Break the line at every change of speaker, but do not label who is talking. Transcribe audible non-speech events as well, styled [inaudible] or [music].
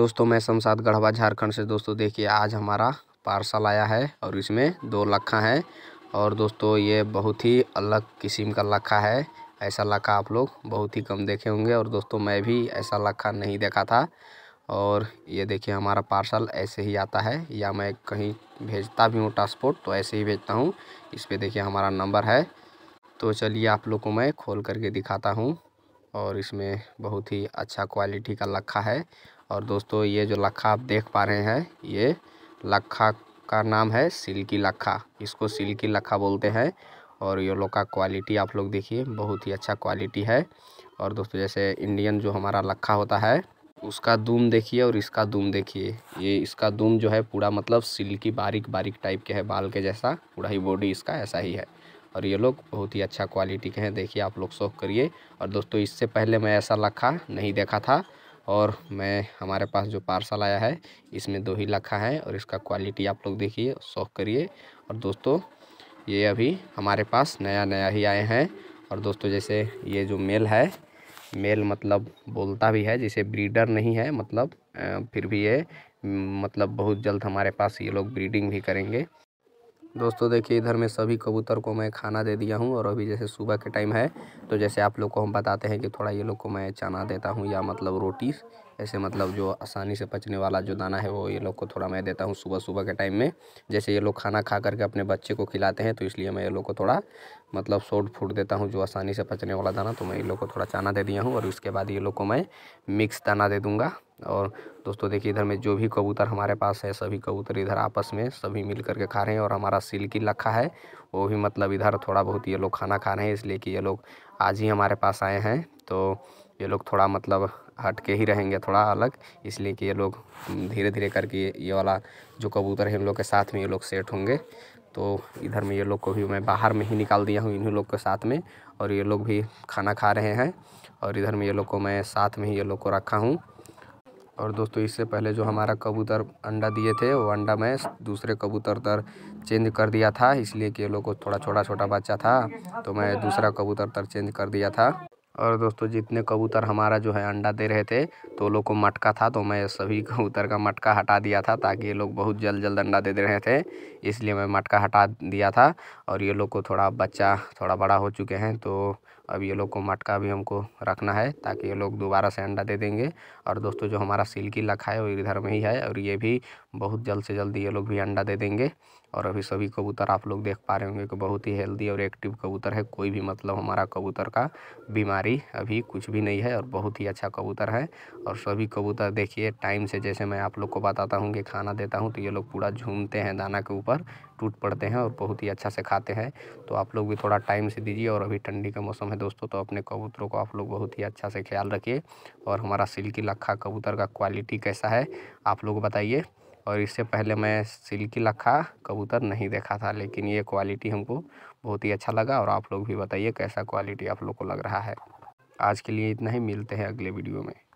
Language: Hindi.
दोस्तों मैं शमसाद गढ़वा झारखंड से दोस्तों देखिए आज हमारा पार्सल आया है और इसमें दो लखा हैं और दोस्तों ये बहुत ही अलग किस्म का लखा है ऐसा लखा आप लोग बहुत ही कम देखे होंगे और दोस्तों मैं भी ऐसा लखा नहीं देखा था और ये देखिए हमारा पार्सल ऐसे ही आता है या मैं कहीं भेजता भी हूँ ट्रांसपोर्ट तो ऐसे ही भेजता हूँ इस पर देखिए हमारा नंबर है तो चलिए आप लोग को मैं खोल करके दिखाता हूँ और इसमें बहुत ही अच्छा क्वालिटी का लखा है और दोस्तों ये जो लखा आप देख पा रहे हैं ये लखा का नाम है सिल्की लखा इसको सिल्की लखा बोलते हैं और ये लोग का क्वालिटी आप लोग देखिए बहुत ही अच्छा क्वालिटी है और दोस्तों जैसे इंडियन जो हमारा लखा होता है उसका दूम देखिए और इसका दूम देखिए ये इसका दूम जो है पूरा मतलब सिल्की बारीक बारीक टाइप के है बाल के जैसा पूरा ही बॉडी इसका ऐसा ही है और ये लोग बहुत ही अच्छा क्वालिटी के हैं देखिए आप लोग शौक करिए और दोस्तों इससे पहले मैं ऐसा लखा नहीं देखा था और मैं हमारे पास जो पार्सल आया है इसमें दो ही लखा है और इसका क्वालिटी आप लोग देखिए शौक करिए और दोस्तों ये अभी हमारे पास नया नया ही आए हैं और दोस्तों जैसे ये जो मेल है मेल मतलब बोलता भी है जैसे ब्रीडर नहीं है मतलब फिर भी ये मतलब बहुत जल्द हमारे पास ये लोग ब्रीडिंग भी करेंगे दोस्तों देखिए इधर में सभी कबूतर को मैं खाना दे दिया हूँ और अभी जैसे सुबह के टाइम है तो जैसे आप लोग को हम बताते हैं कि थोड़ा ये लोग को मैं चना देता हूँ या मतलब रोटी ऐसे मतलब जो आसानी से पचने वाला जो दाना है वो ये लोग को थोड़ा मैं देता हूँ सुबह सुबह के टाइम में जैसे ये लोग खाना खा करके अपने बच्चे को खिलाते हैं तो इसलिए मैं ये लोग को थोड़ा मतलब सोट फूट देता हूँ जो आसानी से पचने वाला दाना तो मैं ये लोग को थोड़ा चना दे दिया हूँ और उसके बाद ये लोग को मैं मिक्स दाना दे दूँगा और दोस्तों देखिए इधर में जो भी कबूतर हमारे पास है सभी कबूतर इधर आपस में सभी मिल करके खा रहे हैं और हमारा सिल्की लखा है वो भी मतलब इधर थोड़ा बहुत ये लोग खाना खा रहे हैं इसलिए कि ये लोग आज ही हमारे पास आए हैं तो ये लोग थोड़ा मतलब हट के ही रहेंगे थोड़ा अलग इसलिए कि ये लोग धीरे धीरे करके ये वाला जो कबूतर है इन लोग के साथ में ये लोग सेट होंगे तो इधर में ये लोग को भी मैं बाहर में ही निकाल दिया हूँ इन्हीं लोग के साथ में और ये लोग भी खाना खा रहे हैं और इधर में ये लोग को मैं साथ में ही ये लोग को रखा हूँ और दोस्तों इससे पहले जो हमारा कबूतर अंडा दिए थे वो अंडा मैं दूसरे कबूतर तर चेंज कर दिया था इसलिए कि ये लोग को थोड़ा छोटा छोटा बच्चा था तो मैं दूसरा कबूतर तर चेंज कर दिया था और दोस्तों जितने कबूतर हमारा जो है अंडा दे रहे थे तो लोग को मटका था तो मैं सभी [laughs] कबूतर का मटका हटा दिया था ताकि ये लोग बहुत जल्द जल्द अंडा दे दे रहे थे इसलिए मैं मटका हटा दिया था और ये लोग को थोड़ा बच्चा थोड़ा बड़ा हो चुके हैं तो अब ये लोग को मटका भी हमको रखना है ताकि ये लोग दोबारा से अंडा दे देंगे और दोस्तों जो हमारा सिल्की लखा है वो इधर में ही है और ये भी बहुत जल्द से जल्द ये लोग भी अंडा दे देंगे और अभी सभी कबूतर आप लोग देख पा रहे होंगे कि बहुत ही हेल्दी और एक्टिव कबूतर है कोई भी मतलब हमारा कबूतर का बीमारी बीमारी अभी कुछ भी नहीं है और बहुत ही अच्छा कबूतर है और सभी कबूतर देखिए टाइम से जैसे मैं आप लोग को बताता हूँ कि खाना देता हूँ तो ये लोग पूरा झूमते हैं दाना के ऊपर टूट पड़ते हैं और बहुत ही अच्छा से खाते हैं तो आप लोग भी थोड़ा टाइम से दीजिए और अभी ठंडी का मौसम है दोस्तों तो अपने कबूतरों को आप लोग बहुत ही अच्छा से ख्याल रखिए और हमारा सिल्की लखा कबूतर का क्वालिटी कैसा है आप लोग बताइए और इससे पहले मैं सिल्की लखा कबूतर नहीं देखा था लेकिन ये क्वालिटी हमको बहुत ही अच्छा लगा और आप लोग भी बताइए कैसा क्वालिटी आप लोग को लग रहा है आज के लिए इतना ही मिलते हैं अगले वीडियो में